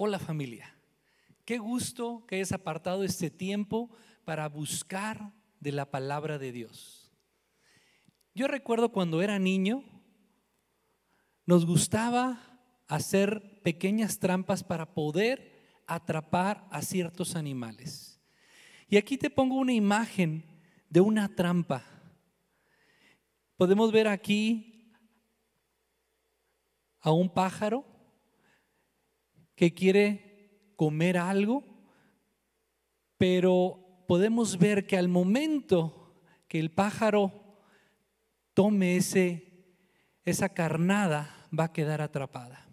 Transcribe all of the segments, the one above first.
Hola familia, qué gusto que hayas apartado este tiempo para buscar de la palabra de Dios. Yo recuerdo cuando era niño, nos gustaba hacer pequeñas trampas para poder atrapar a ciertos animales. Y aquí te pongo una imagen de una trampa. Podemos ver aquí a un pájaro que quiere comer algo, pero podemos ver que al momento que el pájaro tome ese, esa carnada, va a quedar atrapada.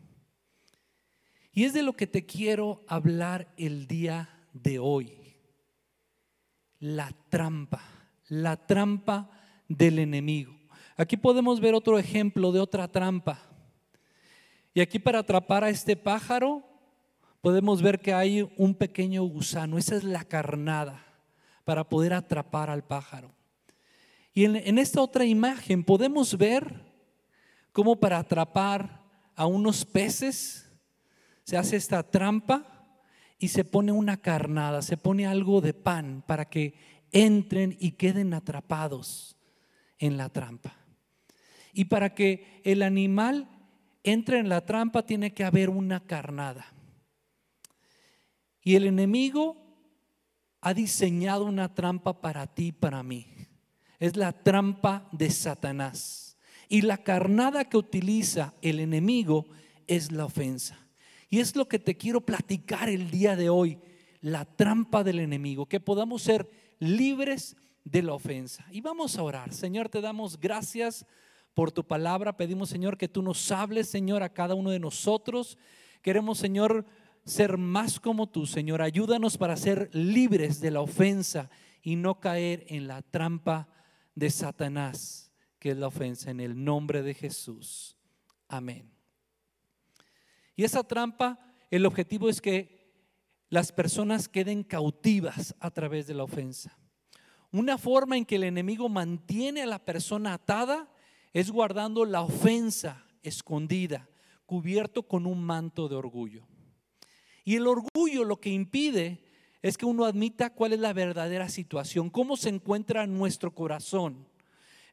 Y es de lo que te quiero hablar el día de hoy. La trampa, la trampa del enemigo. Aquí podemos ver otro ejemplo de otra trampa. Y aquí para atrapar a este pájaro podemos ver que hay un pequeño gusano, esa es la carnada para poder atrapar al pájaro. Y en, esta otra imagen podemos ver cómo para atrapar a unos peces se hace esta trampa y se pone una carnada, se pone algo de pan para que entren y queden atrapados en la trampa. Y para que el animal entre en la trampa tiene que haber una carnada. Y el enemigo ha diseñado una trampa para ti y para mí. Es la trampa de Satanás. Y la carnada que utiliza el enemigo es la ofensa. Y es lo que te quiero platicar el día de hoy, la trampa del enemigo, que podamos ser libres de la ofensa. Y vamos a orar. Señor, te damos gracias por tu palabra. Pedimos, Señor, que tú nos hables, Señor, a cada uno de nosotros. Queremos, Señor, ser más como tú, Señor. Ayúdanos para ser libres de la ofensa y no caer en la trampa de Satanás, que es la ofensa, en el nombre de Jesús. Amén. Y esa trampa, el objetivo es que las personas queden cautivas a través de la ofensa. Una forma en que el enemigo mantiene a la persona atada es guardando la ofensa escondida, cubierto con un manto de orgullo. Y el orgullo lo que impide es que uno admita cuál es la verdadera situación, cómo se encuentra nuestro corazón.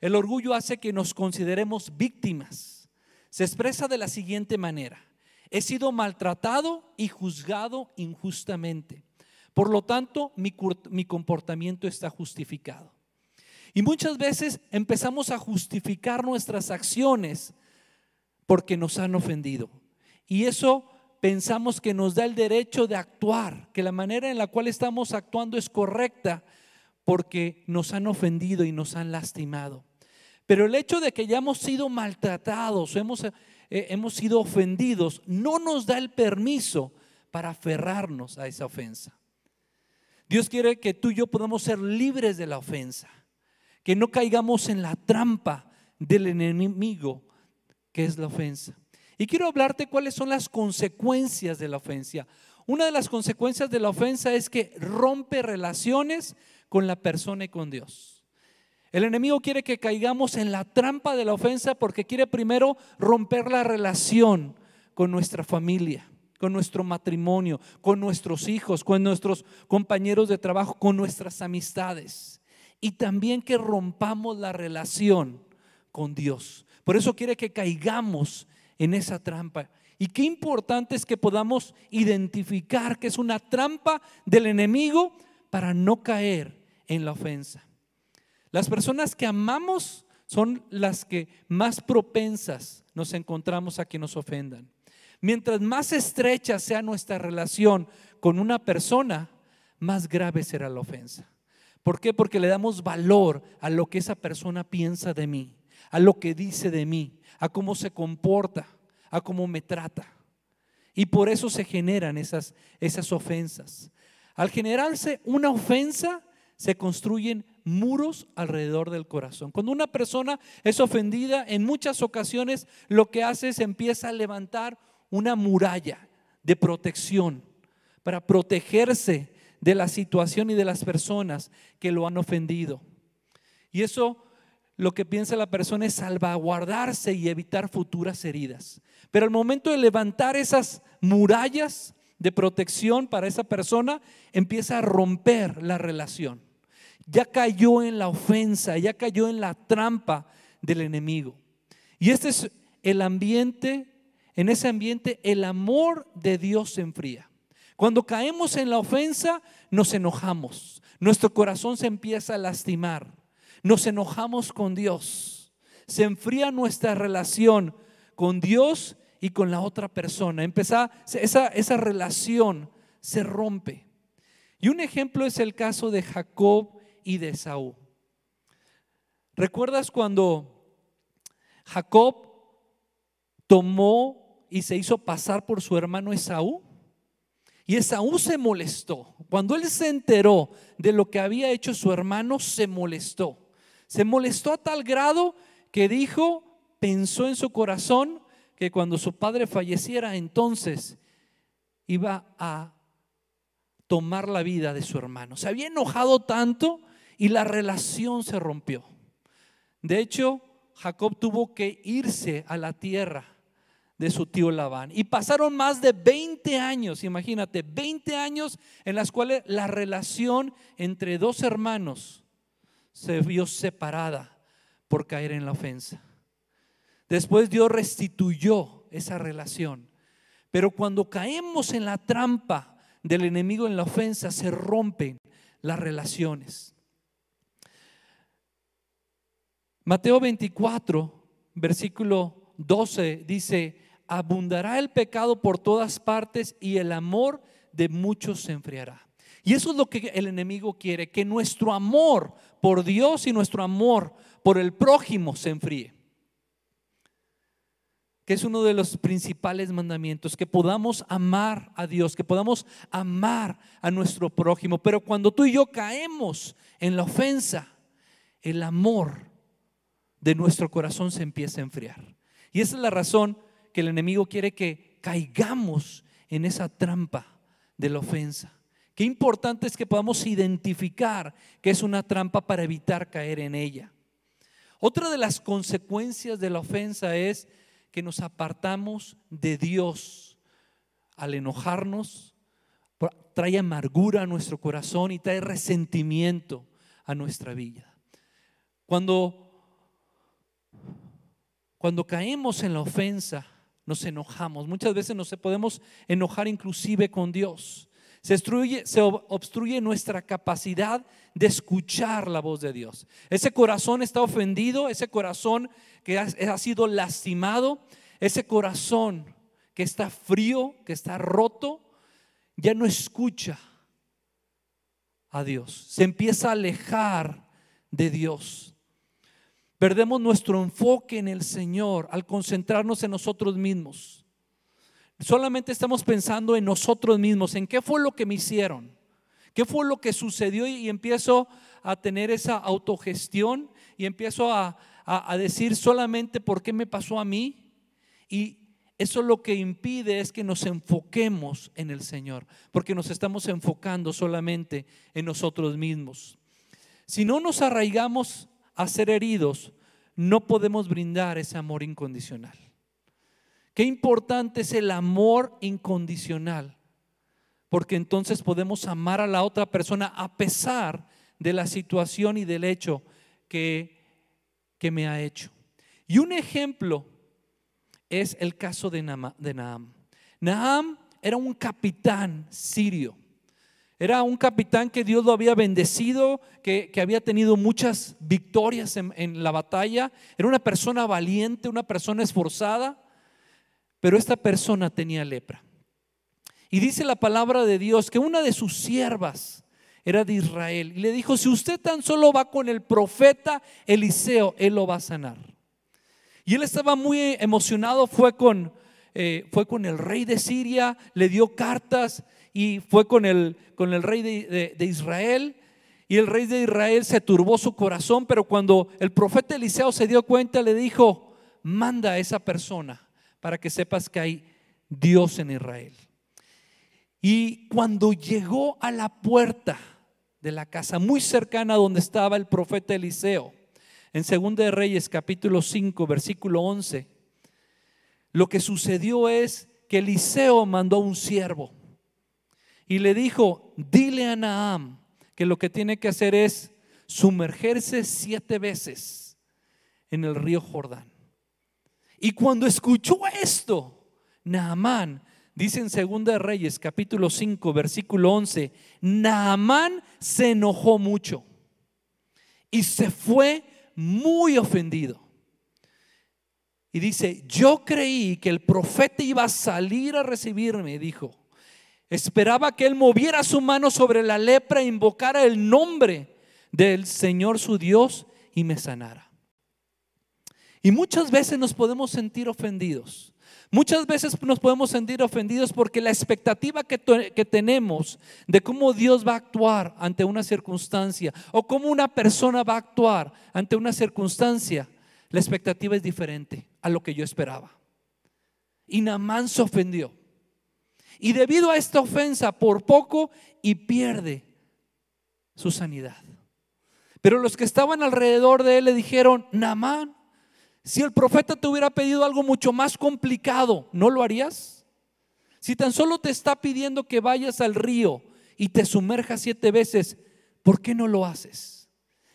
El orgullo hace que nos consideremos víctimas. Se expresa de la siguiente manera. He sido maltratado y juzgado injustamente. Por lo tanto, mi, comportamiento está justificado. Y muchas veces empezamos a justificar nuestras acciones porque nos han ofendido. Y eso pensamos que nos da el derecho de actuar, que la manera en la cual estamos actuando es correcta porque nos han ofendido y nos han lastimado. Pero el hecho de que ya hemos sido maltratados, hemos, eh, hemos sido ofendidos, no nos da el permiso para aferrarnos a esa ofensa. Dios quiere que tú y yo podamos ser libres de la ofensa, que no caigamos en la trampa del enemigo que es la ofensa. Y quiero hablarte cuáles son las consecuencias de la ofensa. Una de las consecuencias de la ofensa es que rompe relaciones con la persona y con Dios. El enemigo quiere que caigamos en la trampa de la ofensa porque quiere primero romper la relación con nuestra familia, con nuestro matrimonio, con nuestros hijos, con nuestros compañeros de trabajo, con nuestras amistades. Y también que rompamos la relación con Dios. Por eso quiere que caigamos en esa trampa. Y qué importante es que podamos identificar que es una trampa del enemigo para no caer en la ofensa. Las personas que amamos son las que más propensas nos encontramos a que nos ofendan. Mientras más estrecha sea nuestra relación con una persona, más grave será la ofensa. ¿Por qué? Porque le damos valor a lo que esa persona piensa de mí a lo que dice de mí, a cómo se comporta, a cómo me trata. Y por eso se generan esas, esas ofensas. Al generarse una ofensa, se construyen muros alrededor del corazón. Cuando una persona es ofendida, en muchas ocasiones lo que hace es empieza a levantar una muralla de protección para protegerse de la situación y de las personas que lo han ofendido. Y eso lo que piensa la persona es salvaguardarse y evitar futuras heridas. Pero al momento de levantar esas murallas de protección para esa persona, empieza a romper la relación. Ya cayó en la ofensa, ya cayó en la trampa del enemigo. Y este es el ambiente, en ese ambiente el amor de Dios se enfría. Cuando caemos en la ofensa, nos enojamos, nuestro corazón se empieza a lastimar nos enojamos con Dios. Se enfría nuestra relación con Dios y con la otra persona. esa, esa relación se rompe. Y un ejemplo es el caso de Jacob y de Saúl. ¿Recuerdas cuando Jacob tomó y se hizo pasar por su hermano Esaú? Y Esaú se molestó. Cuando él se enteró de lo que había hecho su hermano, se molestó. Se molestó a tal grado que dijo, pensó en su corazón que cuando su padre falleciera entonces iba a tomar la vida de su hermano. Se había enojado tanto y la relación se rompió. De hecho, Jacob tuvo que irse a la tierra de su tío Labán. Y pasaron más de 20 años, imagínate, 20 años en las cuales la relación entre dos hermanos se vio separada por caer en la ofensa. Después Dios restituyó esa relación. Pero cuando caemos en la trampa del enemigo en la ofensa, se rompen las relaciones. Mateo 24, versículo 12 dice, abundará el pecado por todas partes y el amor de muchos se enfriará. Y eso es lo que el enemigo quiere, que nuestro amor por Dios y nuestro amor por el prójimo se enfríe. Que es uno de los principales mandamientos, que podamos amar a Dios, que podamos amar a nuestro prójimo. Pero cuando tú y yo caemos en la ofensa, el amor de nuestro corazón se empieza a enfriar. Y esa es la razón que el enemigo quiere que caigamos en esa trampa de la ofensa. Qué importante es que podamos identificar que es una trampa para evitar caer en ella. Otra de las consecuencias de la ofensa es que nos apartamos de Dios. Al enojarnos, trae amargura a nuestro corazón y trae resentimiento a nuestra vida. Cuando, cuando caemos en la ofensa, nos enojamos. Muchas veces nos podemos enojar inclusive con Dios. Se, obstruye, se obstruye nuestra capacidad de escuchar la voz de Dios. Ese corazón está ofendido, ese corazón que ha sido lastimado, ese corazón que está frío, que está roto, ya no escucha a Dios. Se empieza a alejar de Dios. Perdemos nuestro enfoque en el Señor al concentrarnos en nosotros mismos solamente estamos pensando en nosotros mismos, en qué fue lo que me hicieron, qué fue lo que sucedió y empiezo a tener esa autogestión y empiezo a, decir solamente por qué me pasó a mí y eso lo que impide es que nos enfoquemos en el Señor, porque nos estamos enfocando solamente en nosotros mismos. Si no nos arraigamos a ser heridos, no podemos brindar ese amor incondicional. Qué importante es el amor incondicional, porque entonces podemos amar a la otra persona a pesar de la situación y del hecho que, que me ha hecho. Y un ejemplo es el caso de, Naam. Naam era un capitán sirio. Era un capitán que Dios lo había bendecido, que, había tenido muchas victorias en la batalla. Era una persona valiente, una persona esforzada. Pero esta persona tenía lepra. Y dice la palabra de Dios que una de sus siervas era de Israel y le dijo, si usted tan solo va con el profeta Eliseo, él lo va a sanar. Y él estaba muy emocionado, fue con, eh, fue con el rey de Siria, le dio cartas y fue con el, con el rey de Israel. Y el rey de Israel se turbó su corazón, pero cuando el profeta Eliseo se dio cuenta, le dijo, manda a esa persona para que sepas que hay Dios en Israel. Y cuando llegó a la puerta de la casa muy cercana donde estaba el profeta Eliseo, en 2 de Reyes capítulo 5 versículo 11, lo que sucedió es que Eliseo mandó a un siervo y le dijo, dile a Naam que lo que tiene que hacer es sumergerse siete veces en el río Jordán. Y cuando escuchó esto, Naamán, dice en Segunda Reyes, capítulo 5, versículo 11, Naamán se enojó mucho y se fue muy ofendido. Y dice, yo creí que el profeta iba a salir a recibirme, dijo. Esperaba que él moviera su mano sobre la lepra e invocara el nombre del Señor su Dios y me sanara. Y muchas veces nos podemos sentir ofendidos. Muchas veces nos podemos sentir ofendidos porque la expectativa que, tenemos de cómo Dios va a actuar ante una circunstancia o cómo una persona va a actuar ante una circunstancia, la expectativa es diferente a lo que yo esperaba. Y Namán se ofendió. Y debido a esta ofensa, por poco y pierde su sanidad. Pero los que estaban alrededor de él le dijeron, Namán si el profeta te hubiera pedido algo mucho más complicado, ¿no lo harías? Si tan solo te está pidiendo que vayas al río y te sumerjas siete veces, ¿por qué no lo haces?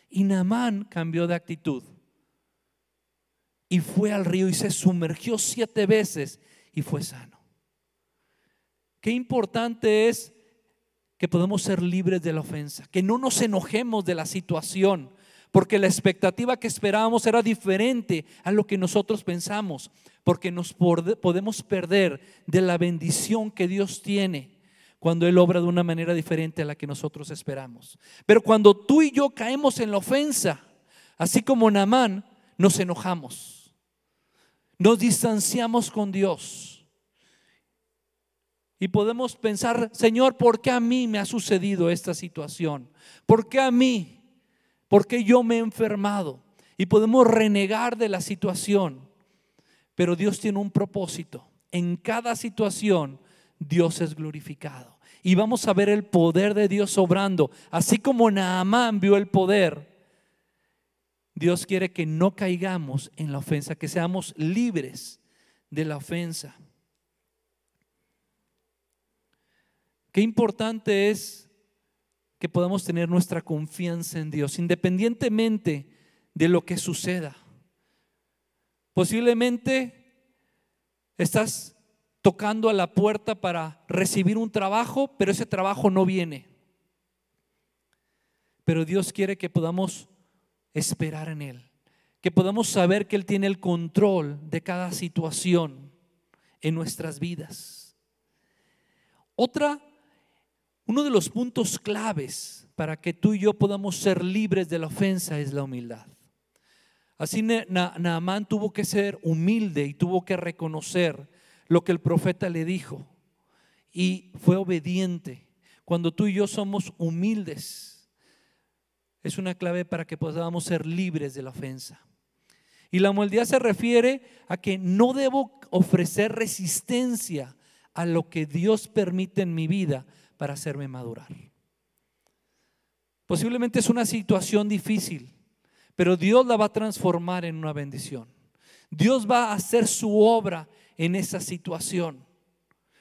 Y Namán cambió de actitud y fue al río y se sumergió siete veces y fue sano. Qué importante es que podemos ser libres de la ofensa, que no nos enojemos de la situación, porque la expectativa que esperábamos era diferente a lo que nosotros pensamos, porque nos podemos perder de la bendición que Dios tiene cuando Él obra de una manera diferente a la que nosotros esperamos. Pero cuando tú y yo caemos en la ofensa, así como Naamán, nos enojamos, nos distanciamos con Dios. Y podemos pensar, Señor, ¿por qué a mí me ha sucedido esta situación? ¿Por qué a mí porque yo me he enfermado? Y podemos renegar de la situación. Pero Dios tiene un propósito. En cada situación Dios es glorificado. Y vamos a ver el poder de Dios obrando. Así como Naamán vio el poder, Dios quiere que no caigamos en la ofensa, que seamos libres de la ofensa. Qué importante es que podamos tener nuestra confianza en Dios, independientemente de lo que suceda. Posiblemente estás tocando a la puerta para recibir un trabajo, pero ese trabajo no viene. Pero Dios quiere que podamos esperar en Él, que podamos saber que Él tiene el control de cada situación en nuestras vidas. Otra uno de los puntos claves para que tú y yo podamos ser libres de la ofensa es la humildad. Así Naamán tuvo que ser humilde y tuvo que reconocer lo que el profeta le dijo y fue obediente. Cuando tú y yo somos humildes, es una clave para que podamos ser libres de la ofensa. Y la humildad se refiere a que no debo ofrecer resistencia a lo que Dios permite en mi vida para hacerme madurar. Posiblemente es una situación difícil, pero Dios la va a transformar en una bendición. Dios va a hacer su obra en esa situación.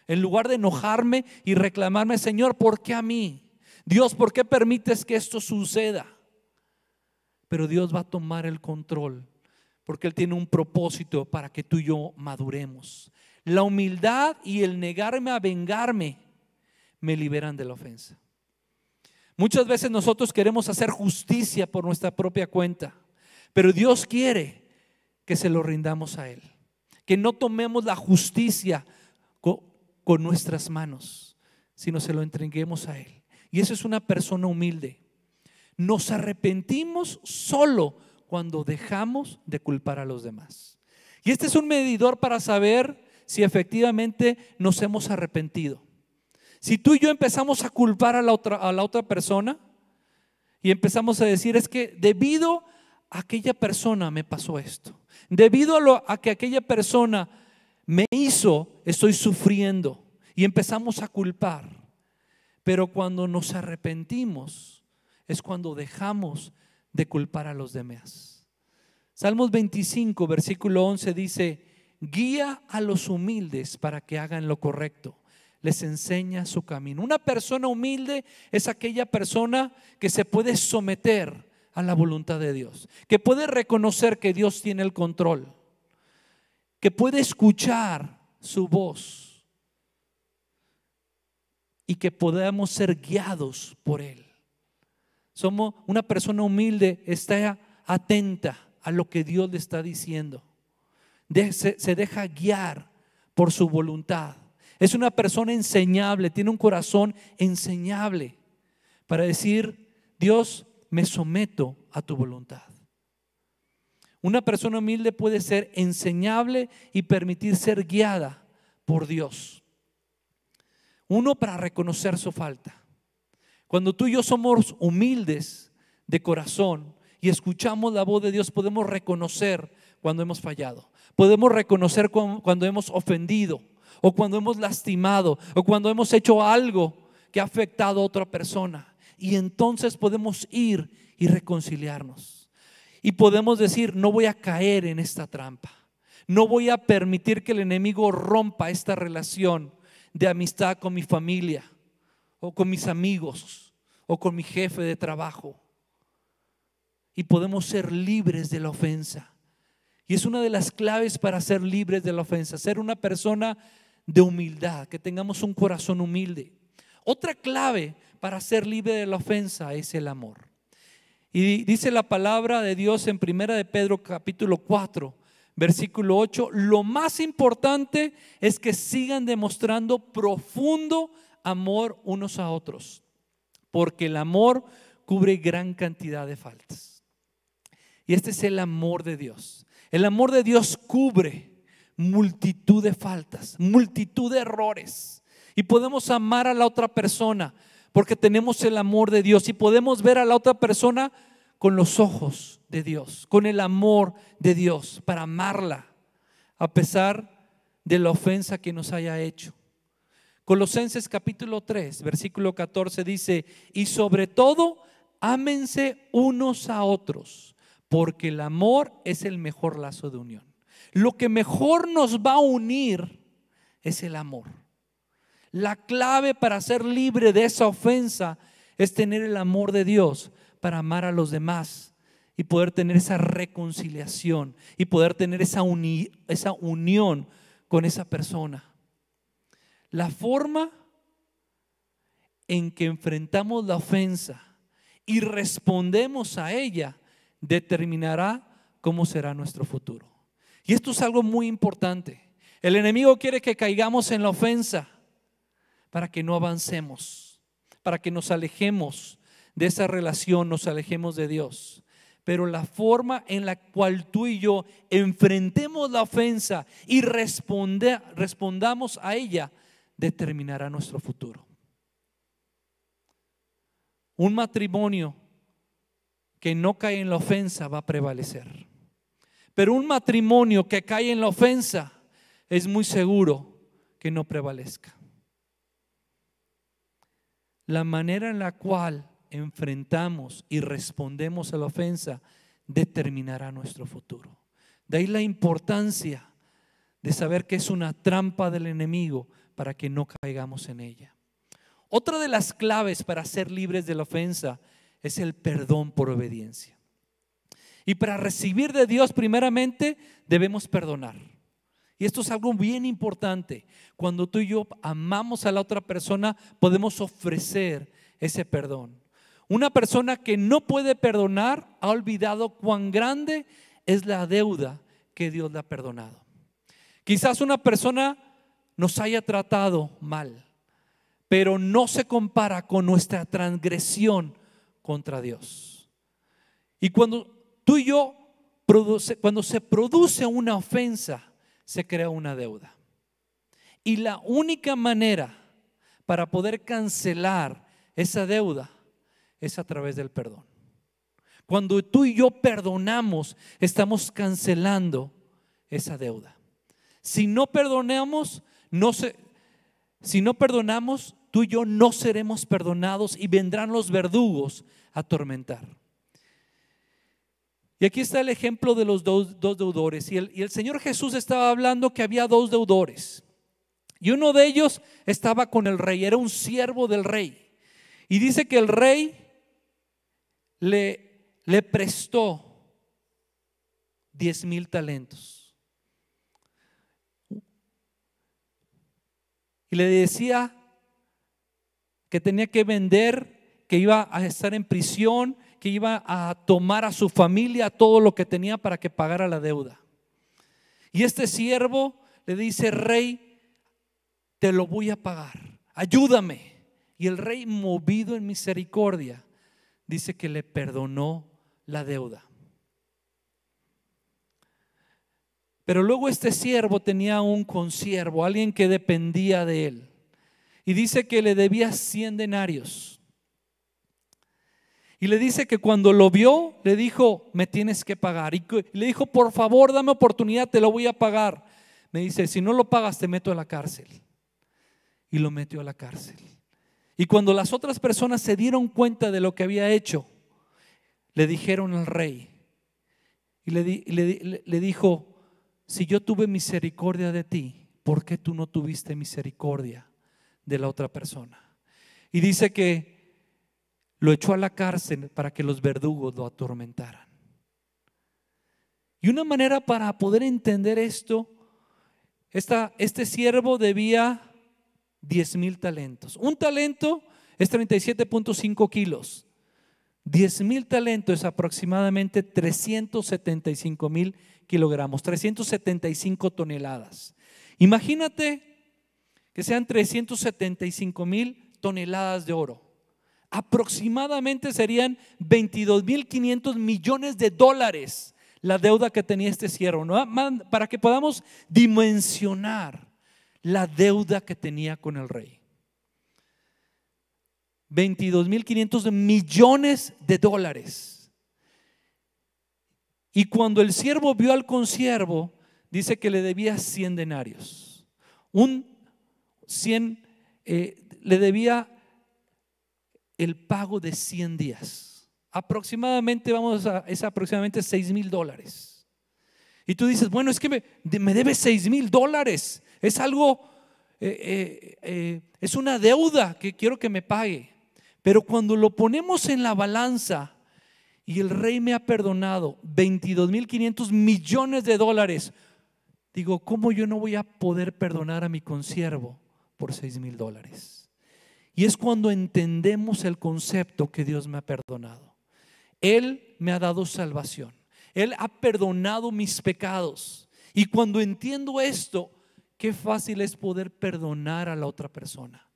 En lugar de enojarme y reclamarme, Señor, ¿por qué a mí? Dios, ¿por qué permites que esto suceda? Pero Dios va a tomar el control, porque Él tiene un propósito para que tú y yo maduremos. La humildad y el negarme a vengarme me liberan de la ofensa. Muchas veces nosotros queremos hacer justicia por nuestra propia cuenta, pero Dios quiere que se lo rindamos a Él, que no tomemos la justicia con, nuestras manos, sino se lo entreguemos a Él. Y eso es una persona humilde. Nos arrepentimos solo cuando dejamos de culpar a los demás. Y este es un medidor para saber si efectivamente nos hemos arrepentido. Si tú y yo empezamos a culpar a la otra, a la otra persona y empezamos a decir, es que debido a aquella persona me pasó esto, debido a, lo, a que aquella persona me hizo, estoy sufriendo y empezamos a culpar. Pero cuando nos arrepentimos es cuando dejamos de culpar a los demás. Salmos 25, versículo 11 dice, guía a los humildes para que hagan lo correcto les enseña su camino. Una persona humilde es aquella persona que se puede someter a la voluntad de Dios, que puede reconocer que Dios tiene el control, que puede escuchar su voz y que podamos ser guiados por Él. Somos una persona humilde, está atenta a lo que Dios le está diciendo. se deja guiar por su voluntad es una persona enseñable, tiene un corazón enseñable para decir, Dios, me someto a tu voluntad. Una persona humilde puede ser enseñable y permitir ser guiada por Dios. Uno para reconocer su falta. Cuando tú y yo somos humildes de corazón y escuchamos la voz de Dios, podemos reconocer cuando hemos fallado, podemos reconocer cuando hemos ofendido, o cuando hemos lastimado, o cuando hemos hecho algo que ha afectado a otra persona. Y entonces podemos ir y reconciliarnos. Y podemos decir, no voy a caer en esta trampa. No voy a permitir que el enemigo rompa esta relación de amistad con mi familia, o con mis amigos, o con mi jefe de trabajo. Y podemos ser libres de la ofensa. Y es una de las claves para ser libres de la ofensa, ser una persona de humildad, que tengamos un corazón humilde. Otra clave para ser libre de la ofensa es el amor. Y dice la palabra de Dios en Primera de Pedro capítulo 4, versículo 8, lo más importante es que sigan demostrando profundo amor unos a otros, porque el amor cubre gran cantidad de faltas. Y este es el amor de Dios. El amor de Dios cubre multitud de faltas, multitud de errores. Y podemos amar a la otra persona porque tenemos el amor de Dios y podemos ver a la otra persona con los ojos de Dios, con el amor de Dios, para amarla, a pesar de la ofensa que nos haya hecho. Colosenses capítulo 3, versículo 14 dice, y sobre todo, ámense unos a otros, porque el amor es el mejor lazo de unión lo que mejor nos va a unir es el amor. La clave para ser libre de esa ofensa es tener el amor de Dios para amar a los demás y poder tener esa reconciliación y poder tener esa, esa unión con esa persona. La forma en que enfrentamos la ofensa y respondemos a ella determinará cómo será nuestro futuro. Y esto es algo muy importante. El enemigo quiere que caigamos en la ofensa para que no avancemos, para que nos alejemos de esa relación, nos alejemos de Dios. Pero la forma en la cual tú y yo enfrentemos la ofensa y respondamos a ella determinará nuestro futuro. Un matrimonio que no cae en la ofensa va a prevalecer. Pero un matrimonio que cae en la ofensa es muy seguro que no prevalezca. La manera en la cual enfrentamos y respondemos a la ofensa determinará nuestro futuro. De ahí la importancia de saber que es una trampa del enemigo para que no caigamos en ella. Otra de las claves para ser libres de la ofensa es el perdón por obediencia. Y para recibir de Dios primeramente debemos perdonar. Y esto es algo bien importante. Cuando tú y yo amamos a la otra persona, podemos ofrecer ese perdón. Una persona que no puede perdonar ha olvidado cuán grande es la deuda que Dios le ha perdonado. Quizás una persona nos haya tratado mal, pero no se compara con nuestra transgresión contra Dios. Y cuando Tú y yo, produce, cuando se produce una ofensa, se crea una deuda. Y la única manera para poder cancelar esa deuda es a través del perdón. Cuando tú y yo perdonamos, estamos cancelando esa deuda. Si no perdonamos, no se, si no perdonamos, tú y yo no seremos perdonados y vendrán los verdugos a atormentar. Y aquí está el ejemplo de los dos, deudores. Y el, Señor Jesús estaba hablando que había dos deudores. Y uno de ellos estaba con el rey, era un siervo del rey. Y dice que el rey le, le prestó diez mil talentos. Y le decía que tenía que vender, que iba a estar en prisión, que iba a tomar a su familia todo lo que tenía para que pagara la deuda. Y este siervo le dice, rey, te lo voy a pagar, ayúdame. Y el rey, movido en misericordia, dice que le perdonó la deuda. Pero luego este siervo tenía un consiervo, alguien que dependía de él. Y dice que le debía 100 denarios. Y le dice que cuando lo vio, le dijo, me tienes que pagar. Y le dijo, por favor, dame oportunidad, te lo voy a pagar. Me dice, si no lo pagas, te meto a la cárcel. Y lo metió a la cárcel. Y cuando las otras personas se dieron cuenta de lo que había hecho, le dijeron al rey. Y le, dijo, si yo tuve misericordia de ti, ¿por qué tú no tuviste misericordia de la otra persona? Y dice que lo echó a la cárcel para que los verdugos lo atormentaran. Y una manera para poder entender esto, este siervo debía 10 mil talentos. Un talento es 37.5 kilos. 10 mil talentos es aproximadamente 375 mil kilogramos, 375 toneladas. Imagínate que sean 375 mil toneladas de oro aproximadamente serían 22.500 millones de dólares la deuda que tenía este siervo, para que podamos dimensionar la deuda que tenía con el rey. 22.500 millones de dólares. Y cuando el siervo vio al consiervo, dice que le debía 100 denarios. Un 100, eh, le debía el pago de 100 días. Aproximadamente, vamos a, es aproximadamente 6 mil dólares. Y tú dices, bueno, es que me, me debe 6 mil dólares. Es algo, eh, eh, eh, es una deuda que quiero que me pague. Pero cuando lo ponemos en la balanza y el rey me ha perdonado 22 mil 500 millones de dólares, digo, ¿cómo yo no voy a poder perdonar a mi consiervo por 6 mil dólares? Y es cuando entendemos el concepto que Dios me ha perdonado. Él me ha dado salvación. Él ha perdonado mis pecados. Y cuando entiendo esto, qué fácil es poder perdonar a la otra persona.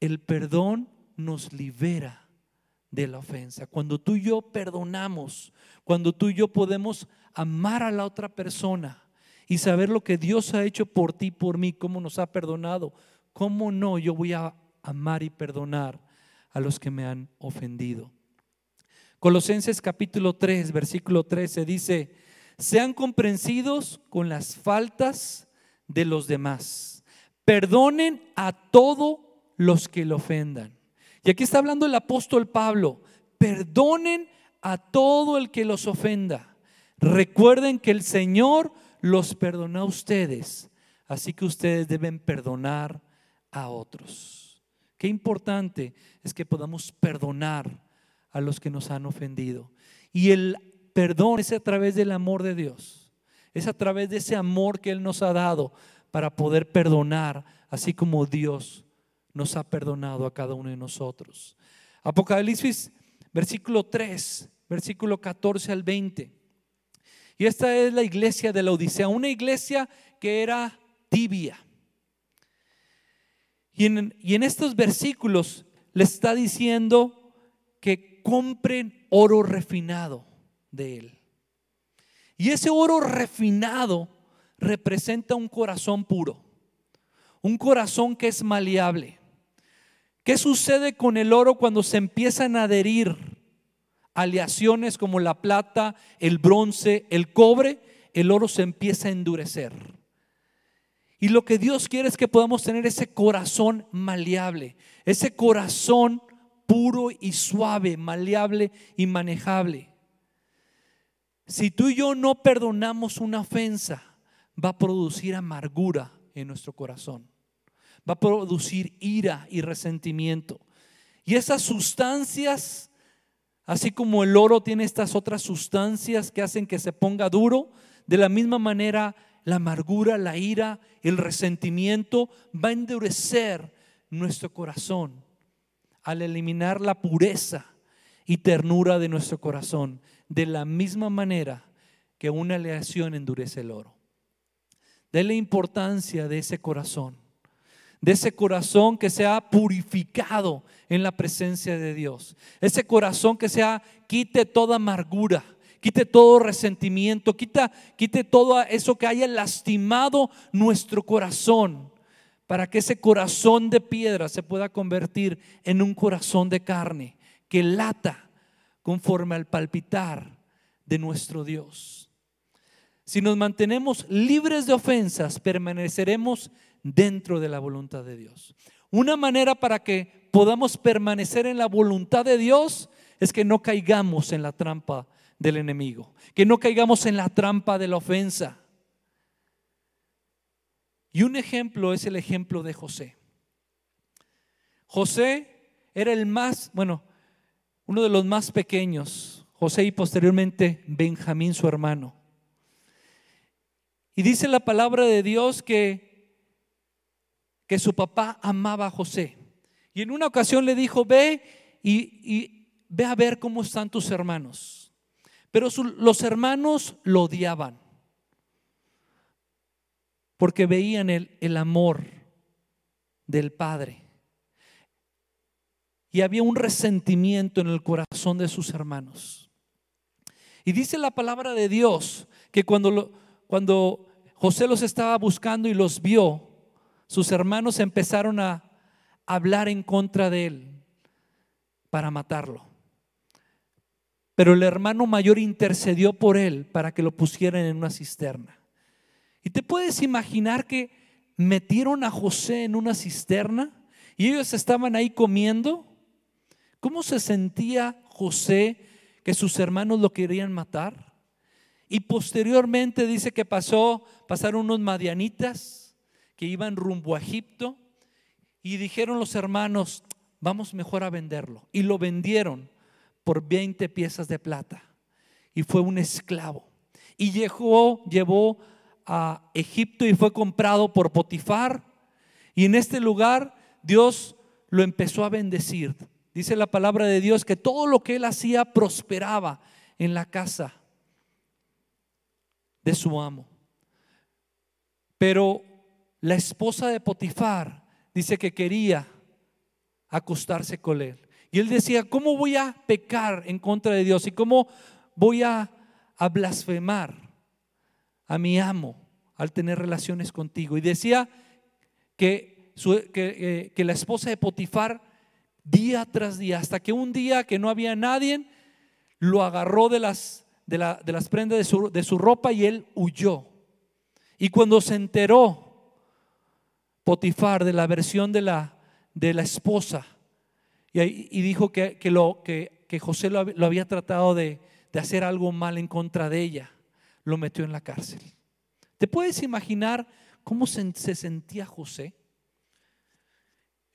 El perdón nos libera de la ofensa. Cuando tú y yo perdonamos, cuando tú y yo podemos amar a la otra persona y saber lo que Dios ha hecho por ti, por mí, cómo nos ha perdonado, ¿cómo no yo voy a amar y perdonar a los que me han ofendido? Colosenses capítulo 3, versículo 13 dice, sean comprensidos con las faltas de los demás. Perdonen a todos los que le ofendan. Y aquí está hablando el apóstol Pablo, perdonen a todo el que los ofenda. Recuerden que el Señor los perdonó a ustedes, así que ustedes deben perdonar a otros. Qué importante es que podamos perdonar a los que nos han ofendido. Y el perdón es a través del amor de Dios, es a través de ese amor que Él nos ha dado para poder perdonar, así como Dios nos ha perdonado a cada uno de nosotros. Apocalipsis, versículo 3, versículo 14 al 20. Y esta es la iglesia de la Odisea, una iglesia que era tibia, y en, estos versículos le está diciendo que compren oro refinado de él. Y ese oro refinado representa un corazón puro, un corazón que es maleable. ¿Qué sucede con el oro cuando se empiezan a adherir aleaciones como la plata, el bronce, el cobre? El oro se empieza a endurecer. Y lo que Dios quiere es que podamos tener ese corazón maleable, ese corazón puro y suave, maleable y manejable. Si tú y yo no perdonamos una ofensa, va a producir amargura en nuestro corazón. Va a producir ira y resentimiento. Y esas sustancias, así como el oro tiene estas otras sustancias que hacen que se ponga duro, de la misma manera la amargura, la ira, el resentimiento, va a endurecer nuestro corazón al eliminar la pureza y ternura de nuestro corazón, de la misma manera que una aleación endurece el oro. De la importancia de ese corazón, de ese corazón que se ha purificado en la presencia de Dios, ese corazón que se ha quite toda amargura, quite todo resentimiento, quita, quite todo eso que haya lastimado nuestro corazón, para que ese corazón de piedra se pueda convertir en un corazón de carne que lata conforme al palpitar de nuestro Dios. Si nos mantenemos libres de ofensas, permaneceremos dentro de la voluntad de Dios. Una manera para que podamos permanecer en la voluntad de Dios es que no caigamos en la trampa del enemigo, que no caigamos en la trampa de la ofensa. Y un ejemplo es el ejemplo de José. José era el más, bueno, uno de los más pequeños, José y posteriormente Benjamín, su hermano. Y dice la palabra de Dios que, que su papá amaba a José. Y en una ocasión le dijo, ve y, y ve a ver cómo están tus hermanos. Pero los hermanos lo odiaban porque veían el, el amor del Padre. Y había un resentimiento en el corazón de sus hermanos. Y dice la palabra de Dios que cuando, cuando José los estaba buscando y los vio, sus hermanos empezaron a hablar en contra de él para matarlo. Pero el hermano mayor intercedió por él para que lo pusieran en una cisterna. Y te puedes imaginar que metieron a José en una cisterna y ellos estaban ahí comiendo. ¿Cómo se sentía José que sus hermanos lo querían matar? Y posteriormente dice que pasó, pasaron unos madianitas que iban rumbo a Egipto y dijeron los hermanos, vamos mejor a venderlo. Y lo vendieron por 20 piezas de plata y fue un esclavo. Y llegó, llevó a Egipto y fue comprado por Potifar. Y en este lugar Dios lo empezó a bendecir. Dice la palabra de Dios que todo lo que él hacía prosperaba en la casa de su amo. Pero la esposa de Potifar dice que quería acostarse con él. Y él decía, ¿cómo voy a pecar en contra de Dios? ¿Y cómo voy a, blasfemar a mi amo al tener relaciones contigo? Y decía eh, que, la esposa de Potifar día tras día, hasta que un día que no había nadie, lo agarró de las, prendas de su, ropa y él huyó. Y cuando se enteró Potifar de la versión de la esposa, y, dijo que, José lo, había tratado de, hacer algo mal en contra de ella. Lo metió en la cárcel. ¿Te puedes imaginar cómo se, sentía José?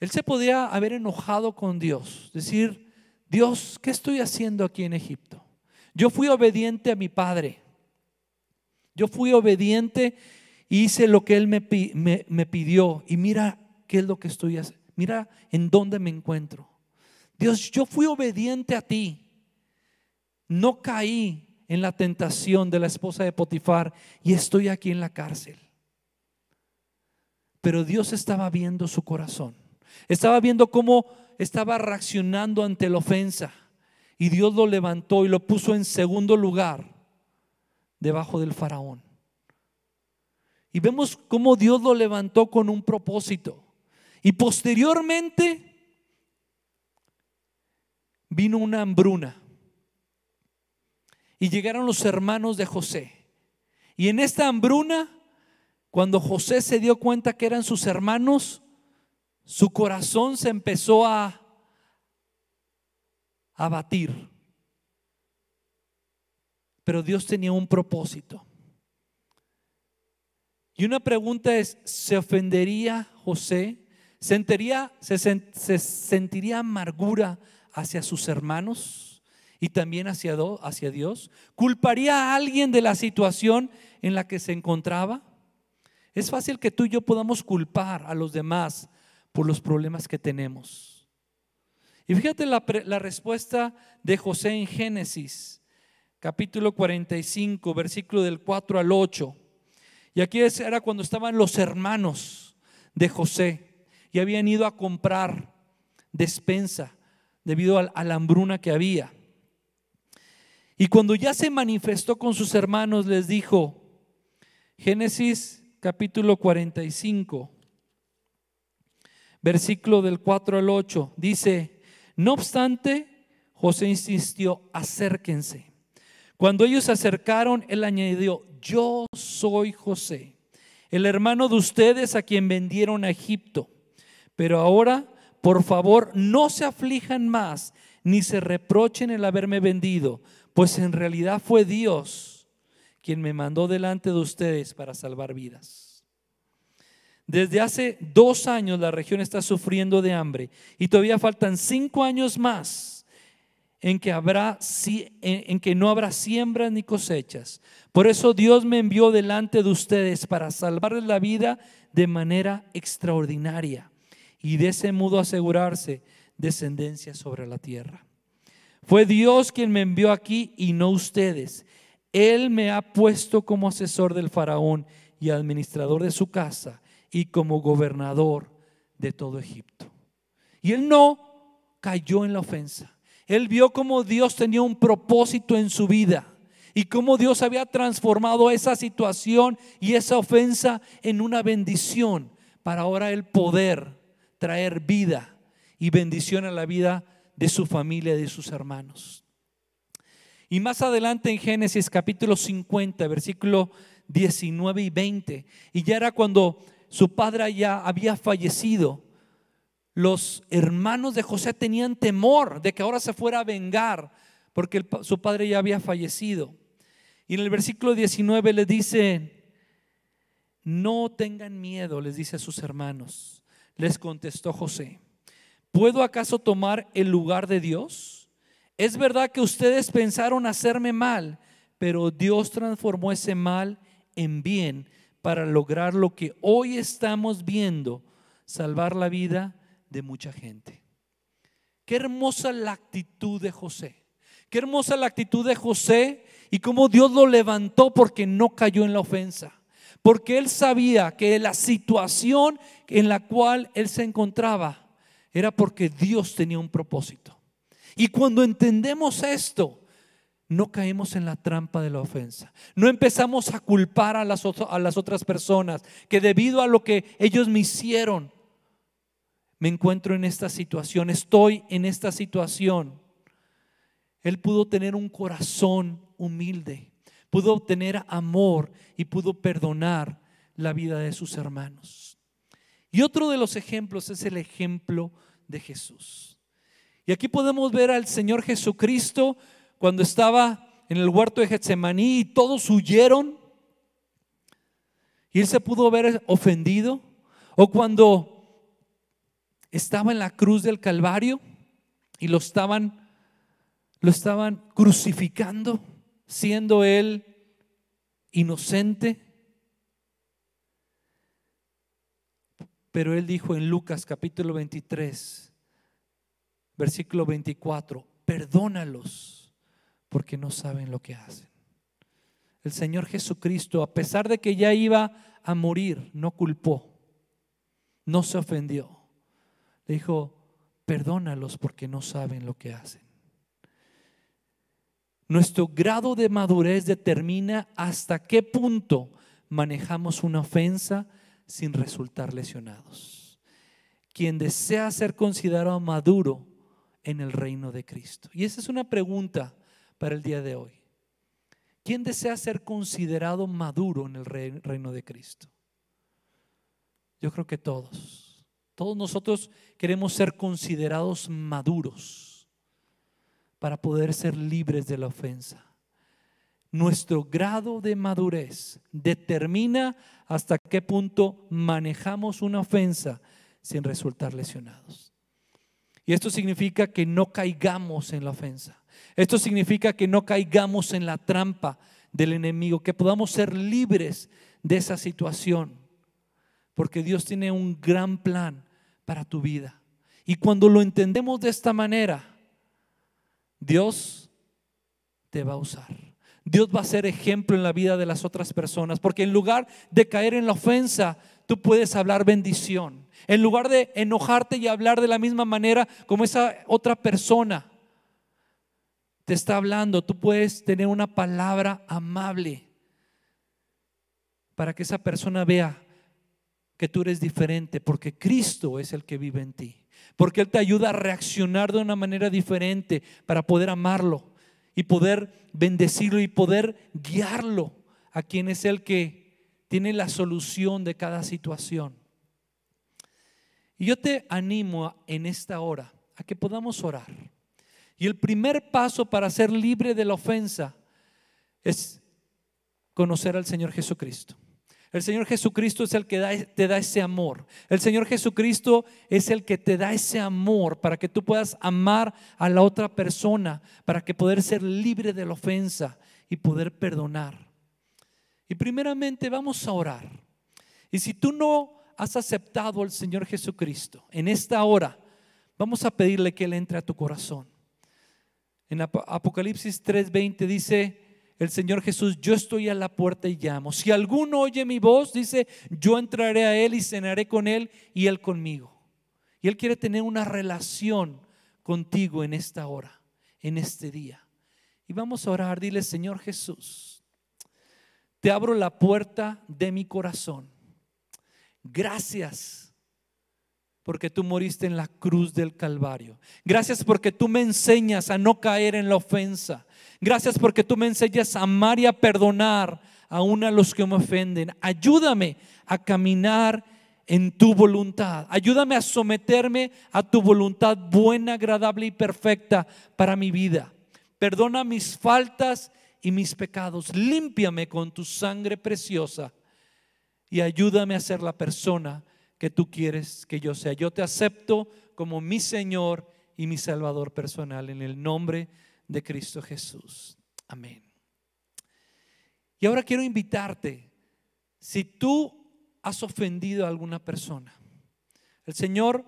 Él se podía haber enojado con Dios, decir, Dios, ¿qué estoy haciendo aquí en Egipto? Yo fui obediente a mi padre. Yo fui obediente y hice lo que él me, me, pidió. Y mira qué es lo que estoy haciendo. Mira en dónde me encuentro. Dios, yo fui obediente a ti. No caí en la tentación de la esposa de Potifar y estoy aquí en la cárcel. Pero Dios estaba viendo su corazón. Estaba viendo cómo estaba reaccionando ante la ofensa. Y Dios lo levantó y lo puso en segundo lugar debajo del faraón. Y vemos cómo Dios lo levantó con un propósito. Y posteriormente vino una hambruna y llegaron los hermanos de José. Y en esta hambruna, cuando José se dio cuenta que eran sus hermanos, su corazón se empezó a abatir. Pero Dios tenía un propósito. Y una pregunta es, ¿se ofendería José? ¿Sentiría, se sentiría amargura hacia sus hermanos y también hacia, Dios? ¿Culparía a alguien de la situación en la que se encontraba? Es fácil que tú y yo podamos culpar a los demás por los problemas que tenemos. Y fíjate la, la respuesta de José en Génesis, capítulo 45, versículo del 4 al 8. Y aquí era cuando estaban los hermanos de José y habían ido a comprar despensa debido a, la hambruna que había. Y cuando ya se manifestó con sus hermanos, les dijo, Génesis capítulo 45, versículo del 4 al 8, dice, no obstante, José insistió, acérquense. Cuando ellos se acercaron, él añadió, yo soy José, el hermano de ustedes a quien vendieron a Egipto, pero ahora por favor, no se aflijan más ni se reprochen el haberme vendido, pues en realidad fue Dios quien me mandó delante de ustedes para salvar vidas. Desde hace dos años la región está sufriendo de hambre y todavía faltan cinco años más en que, habrá, en que no habrá siembras ni cosechas. Por eso Dios me envió delante de ustedes para salvarles la vida de manera extraordinaria y de ese modo asegurarse descendencia sobre la tierra. Fue Dios quien me envió aquí y no ustedes. Él me ha puesto como asesor del faraón y administrador de su casa y como gobernador de todo Egipto. Y él no cayó en la ofensa. Él vio cómo Dios tenía un propósito en su vida y cómo Dios había transformado esa situación y esa ofensa en una bendición para ahora el poder traer vida y bendición a la vida de su familia, de sus hermanos. Y más adelante en Génesis capítulo 50, versículo 19 y 20, y ya era cuando su padre ya había fallecido, los hermanos de José tenían temor de que ahora se fuera a vengar, porque su padre ya había fallecido. Y en el versículo 19 le dice, no tengan miedo, les dice a sus hermanos, les contestó José, ¿puedo acaso tomar el lugar de Dios? Es verdad que ustedes pensaron hacerme mal, pero Dios transformó ese mal en bien para lograr lo que hoy estamos viendo, salvar la vida de mucha gente. Qué hermosa la actitud de José. Qué hermosa la actitud de José y cómo Dios lo levantó porque no cayó en la ofensa porque él sabía que la situación en la cual él se encontraba era porque Dios tenía un propósito. Y cuando entendemos esto, no caemos en la trampa de la ofensa. No empezamos a culpar a las, a las otras personas que debido a lo que ellos me hicieron, me encuentro en esta situación, estoy en esta situación. Él pudo tener un corazón humilde pudo obtener amor y pudo perdonar la vida de sus hermanos. Y otro de los ejemplos es el ejemplo de Jesús. Y aquí podemos ver al Señor Jesucristo cuando estaba en el huerto de Getsemaní y todos huyeron. Y él se pudo ver ofendido. O cuando estaba en la cruz del Calvario y lo estaban, lo estaban crucificando siendo él inocente? Pero él dijo en Lucas capítulo 23, versículo 24, perdónalos porque no saben lo que hacen. El Señor Jesucristo, a pesar de que ya iba a morir, no culpó, no se ofendió. dijo, perdónalos porque no saben lo que hacen. Nuestro grado de madurez determina hasta qué punto manejamos una ofensa sin resultar lesionados. Quien desea ser considerado maduro en el reino de Cristo. Y esa es una pregunta para el día de hoy. ¿Quién desea ser considerado maduro en el reino de Cristo? Yo creo que todos. Todos nosotros queremos ser considerados maduros para poder ser libres de la ofensa. Nuestro grado de madurez determina hasta qué punto manejamos una ofensa sin resultar lesionados. Y esto significa que no caigamos en la ofensa. Esto significa que no caigamos en la trampa del enemigo, que podamos ser libres de esa situación. Porque Dios tiene un gran plan para tu vida. Y cuando lo entendemos de esta manera, Dios te va a usar. Dios va a ser ejemplo en la vida de las otras personas, porque en lugar de caer en la ofensa, tú puedes hablar bendición. En lugar de enojarte y hablar de la misma manera como esa otra persona te está hablando, tú puedes tener una palabra amable para que esa persona vea que tú eres diferente, porque Cristo es el que vive en ti. Porque Él te ayuda a reaccionar de una manera diferente para poder amarlo y poder bendecirlo y poder guiarlo a quien es el que tiene la solución de cada situación. Y yo te animo en esta hora a que podamos orar. Y el primer paso para ser libre de la ofensa es conocer al Señor Jesucristo. El Señor Jesucristo es el que e, te da ese amor. El Señor Jesucristo es el que te da ese amor para que tú puedas amar a la otra persona, para que poder ser libre de la ofensa y poder perdonar. Y primeramente vamos a orar. Y si tú no has aceptado al Señor Jesucristo en esta hora, vamos a pedirle que Él entre a tu corazón. En Apocalipsis 3:20 dice, el Señor Jesús, yo estoy a la puerta y llamo. Si alguno oye mi voz, dice, yo entraré a Él y cenaré con Él y Él conmigo. Y Él quiere tener una relación contigo en esta hora, en este día. Y vamos a orar, dile, Señor Jesús, te abro la puerta de mi corazón. Gracias porque tú moriste en la cruz del Calvario. Gracias porque tú me enseñas a no caer en la ofensa. Gracias porque tú me enseñas a amar y a perdonar aún a los que me ofenden. Ayúdame a caminar en tu voluntad. Ayúdame a someterme a tu voluntad buena, agradable y perfecta para mi vida. Perdona mis faltas y mis pecados. Límpiame con tu sangre preciosa y ayúdame a ser la persona que tú quieres que yo sea. Yo te acepto como mi Señor y mi Salvador personal en el nombre de de Cristo Jesús. Amén. Y ahora quiero invitarte, si tú has ofendido a alguna persona, el Señor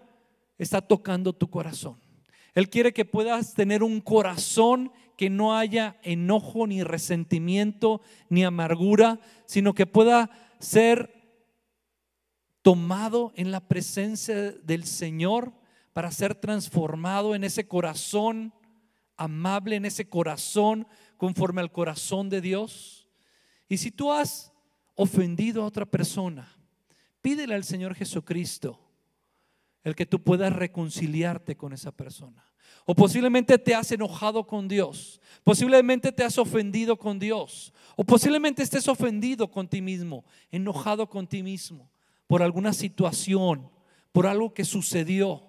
está tocando tu corazón. Él quiere que puedas tener un corazón que no haya enojo, ni resentimiento, ni amargura, sino que pueda ser tomado en la presencia del Señor para ser transformado en ese corazón amable, en ese corazón conforme al corazón de Dios. Y si tú has ofendido a otra persona, pídele al Señor Jesucristo el que tú puedas reconciliarte con esa persona. O posiblemente te has enojado con Dios, posiblemente te has ofendido con Dios, o posiblemente estés ofendido con ti mismo, enojado con ti mismo por alguna situación, por algo que sucedió,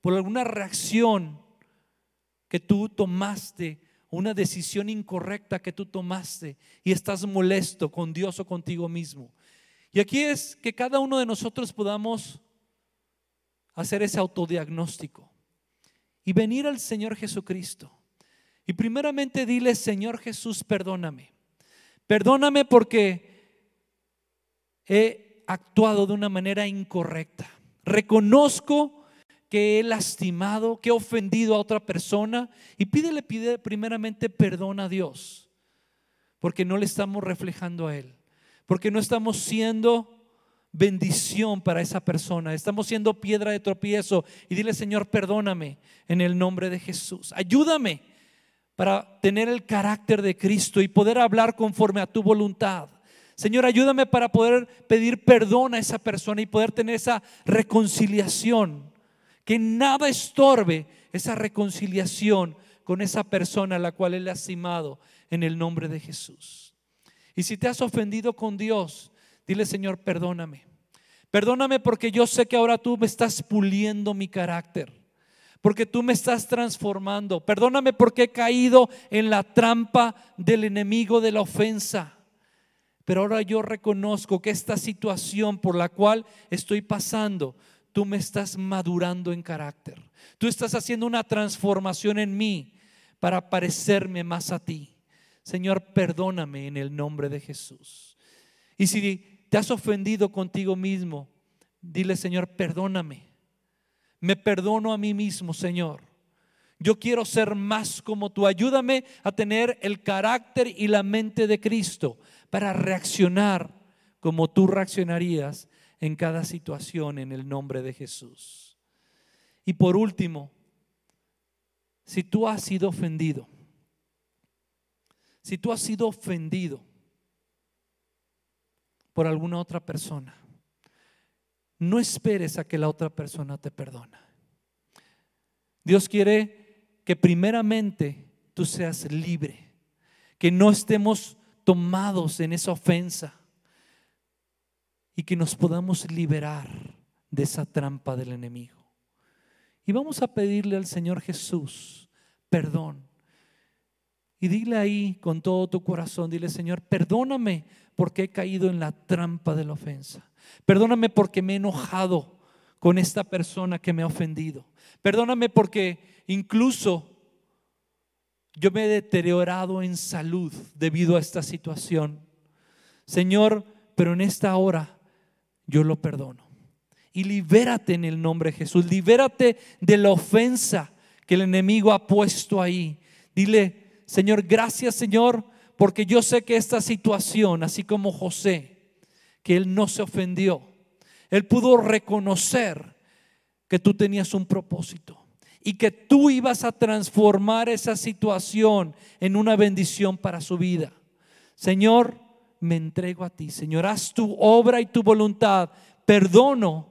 por alguna reacción que tú tomaste, una decisión incorrecta que tú tomaste y estás molesto con Dios o contigo mismo. Y aquí es que cada uno de nosotros podamos hacer ese autodiagnóstico y venir al Señor Jesucristo. Y primeramente dile, Señor Jesús, perdóname. Perdóname porque he actuado de una manera incorrecta. Reconozco que he lastimado, que he ofendido a otra persona y pídele pide, primeramente perdón a Dios, porque no le estamos reflejando a Él, porque no estamos siendo bendición para esa persona, estamos siendo piedra de tropiezo y dile Señor, perdóname en el nombre de Jesús, ayúdame para tener el carácter de Cristo y poder hablar conforme a tu voluntad. Señor, ayúdame para poder pedir perdón a esa persona y poder tener esa reconciliación que nada estorbe esa reconciliación con esa persona a la cual Él lastimado en el nombre de Jesús. Y si te has ofendido con Dios, dile Señor, perdóname. Perdóname porque yo sé que ahora tú me estás puliendo mi carácter, porque tú me estás transformando. Perdóname porque he caído en la trampa del enemigo de la ofensa. Pero ahora yo reconozco que esta situación por la cual estoy pasando tú me estás madurando en carácter. Tú estás haciendo una transformación en mí para parecerme más a ti. Señor, perdóname en el nombre de Jesús. Y si te has ofendido contigo mismo, dile, Señor, perdóname. Me perdono a mí mismo, Señor. Yo quiero ser más como tú. Ayúdame a tener el carácter y la mente de Cristo para reaccionar como tú reaccionarías en cada situación en el nombre de Jesús. Y por último, si tú has sido ofendido, si tú has sido ofendido por alguna otra persona, no esperes a que la otra persona te perdona. Dios quiere que primeramente tú seas libre, que no estemos tomados en esa ofensa y que nos podamos liberar de esa trampa del enemigo. Y vamos a pedirle al Señor Jesús perdón. Y dile ahí con todo tu corazón, dile Señor, perdóname porque he caído en la trampa de la ofensa. Perdóname porque me he enojado con esta persona que me ha ofendido. Perdóname porque incluso yo me he deteriorado en salud debido a esta situación. Señor, pero en esta hora yo lo perdono. Y libérate en el nombre de Jesús, libérate de la ofensa que el enemigo ha puesto ahí. Dile, Señor, gracias Señor, porque yo sé que esta situación, así como José, que él no se ofendió, él pudo reconocer que tú tenías un propósito y que tú ibas a transformar esa situación en una bendición para su vida. Señor, me entrego a ti, Señor. Haz tu obra y tu voluntad. Perdono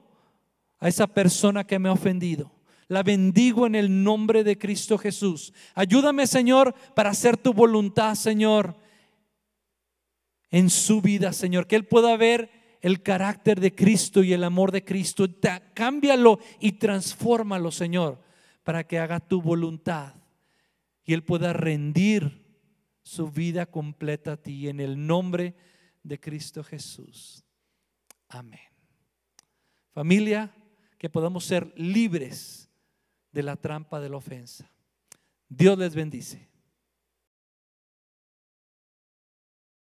a esa persona que me ha ofendido. La bendigo en el nombre de Cristo Jesús. Ayúdame, Señor, para hacer tu voluntad, Señor, en su vida, Señor. Que Él pueda ver el carácter de Cristo y el amor de Cristo. Cámbialo y transfórmalo, Señor, para que haga tu voluntad y Él pueda rendir su vida completa a ti en el nombre de Cristo Jesús. Amén. Familia, que podamos ser libres de la trampa de la ofensa. Dios les bendice.